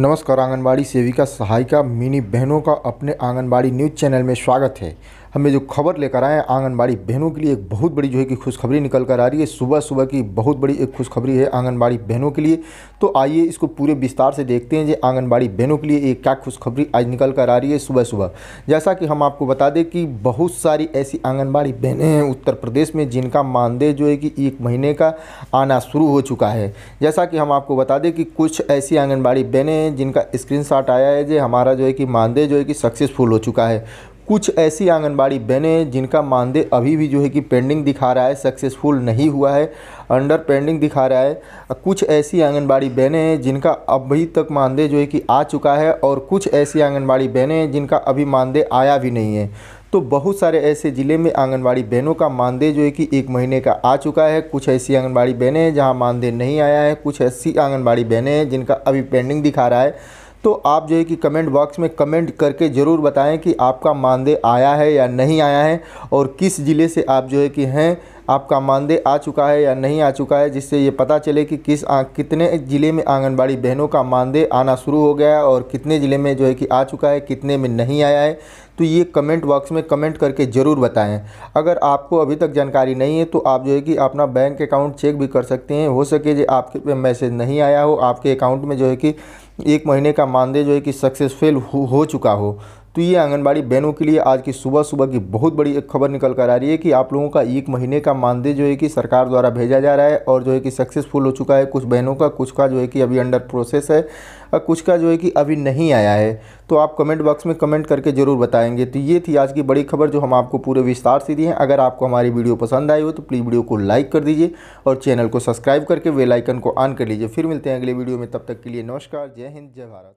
नमस्कार आंगनबाड़ी सेविका सहायिका मिनी बहनों का अपने आंगनबाड़ी न्यूज चैनल में स्वागत है हमें जो खबर लेकर आए आंगनबाड़ी बहनों के लिए एक बहुत बड़ी जो है कि खुशखबरी निकल कर आ रही है सुबह सुबह की बहुत बड़ी एक खुशखबरी है आंगनबाड़ी बहनों के लिए तो आइए इसको पूरे विस्तार से देखते हैं जो आंगनबाड़ी बहनों के लिए एक क्या खुशखबरी आज निकल कर आ रही है सुबह सुबह जैसा कि हम आपको बता दें कि बहुत सारी ऐसी आंगनबाड़ी बहनें हैं उत्तर प्रदेश में जिनका मानदेय जो है कि एक महीने का आना शुरू हो चुका है जैसा कि हम आपको बता दें कि कुछ ऐसी आंगनबाड़ी बहनें हैं जिनका स्क्रीन आया है जो हमारा जो है कि मानदेय जो है कि सक्सेसफुल हो चुका है कुछ ऐसी आंगनबाड़ी बहनें जिनका मानदेय अभी भी जो है कि पेंडिंग दिखा रहा है सक्सेसफुल नहीं हुआ है अंडर पेंडिंग दिखा रहा है कुछ ऐसी आंगनबाड़ी बहनें जिनका अभी तक मानदेय जो है कि आ चुका है और कुछ ऐसी आंगनबाड़ी बहनें जिनका अभी मानदेय आया भी नहीं है तो बहुत सारे ऐसे ज़िले में आंगनबाड़ी बहनों का मानदेय जो है कि एक महीने का आ चुका है कुछ ऐसी आंगनबाड़ी बहनें हैं जहाँ मानदेय नहीं आया है कुछ ऐसी आंगनबाड़ी बहनें हैं जिनका अभी पेंडिंग दिखा रहा है तो आप जो है कि कमेंट बॉक्स में कमेंट करके ज़रूर बताएं कि आपका मानदेय आया है या नहीं आया है और किस ज़िले से आप जो है कि हैं आपका मानदेय आ चुका है या नहीं आ चुका है जिससे ये पता चले कि किस आ, कितने ज़िले में आंगनबाड़ी बहनों का मानदेय आना शुरू हो गया है और कितने ज़िले में जो है कि आ चुका है कितने में नहीं आया है तो ये कमेंट बॉक्स में कमेंट करके ज़रूर बताएं अगर आपको अभी तक जानकारी नहीं है तो आप जो है कि अपना बैंक अकाउंट चेक भी कर सकते हैं हो सके जो आपके पे मैसेज नहीं आया हो आपके अकाउंट में जो है कि एक महीने का मानदेय जो है कि सक्सेसफुल हो, हो चुका हो तो ये आंगनबाड़ी बहनों के लिए आज की सुबह सुबह की बहुत बड़ी एक खबर निकल कर आ रही है कि आप लोगों का एक महीने का मानदेय जो है कि सरकार द्वारा भेजा जा रहा है और जो है कि सक्सेसफुल हो चुका है कुछ बहनों का कुछ का जो है कि अभी अंडर प्रोसेस है और कुछ का जो है कि अभी नहीं आया है तो आप कमेंट बॉक्स में कमेंट करके ज़रूर बताएंगे तो ये थी आज की बड़ी खबर जो हम आपको पूरे विस्तार से दी है अगर आपको हमारी वीडियो पसंद आई हो तो प्लीज़ वीडियो को लाइक कर दीजिए और चैनल को सब्सक्राइब करके वेलाइकन को ऑन कर लीजिए फिर मिलते हैं अगले वीडियो में तब तक के लिए नमस्कार जय हिंद जय भारत